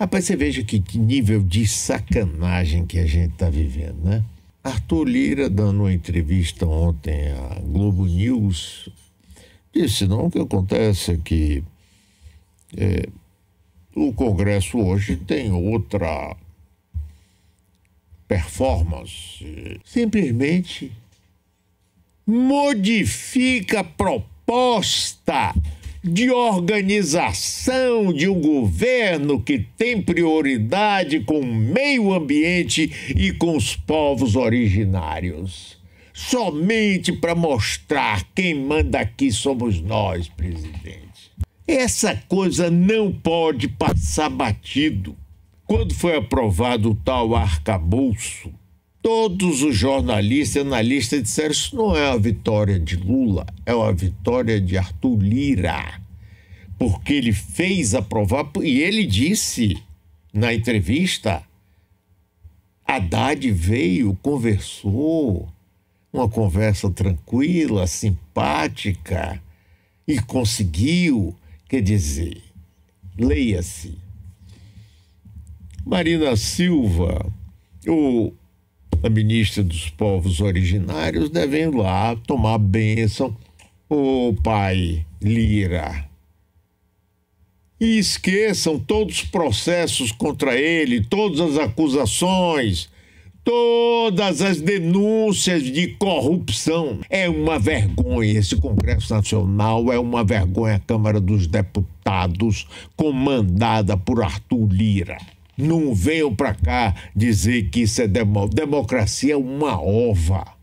Rapaz, você veja que, nível de sacanagem que a gente está vivendo, né? Arthur Lira, dando uma entrevista ontem à Globo News, disse: não, o que acontece é que é, o Congresso hoje tem outra performance. Simplesmente modifica a proposta de organização de um governo que tem prioridade com o meio ambiente e com os povos originários. Somente para mostrar quem manda aqui somos nós, presidente. Essa coisa não pode passar batido. Quando foi aprovado o tal arcabouço, todos os jornalistas e analistas disseram: isso não é uma vitória de Lula, é uma vitória de Arthur Lira, porque ele fez aprovar, e ele disse na entrevista: Haddad veio, conversou, uma conversa tranquila, simpática, e conseguiu. Quer dizer, leia-se. Marina Silva, o a ministra dos povos originários devem ir lá tomar bênção o pai Lira. E esqueçam todos os processos contra ele, todas as acusações, todas as denúncias de corrupção. É uma vergonha. Esse Congresso Nacional é uma vergonha. A Câmara dos Deputados, comandada por Arthur Lira. Não venham para cá dizer que isso é democracia, é uma ova.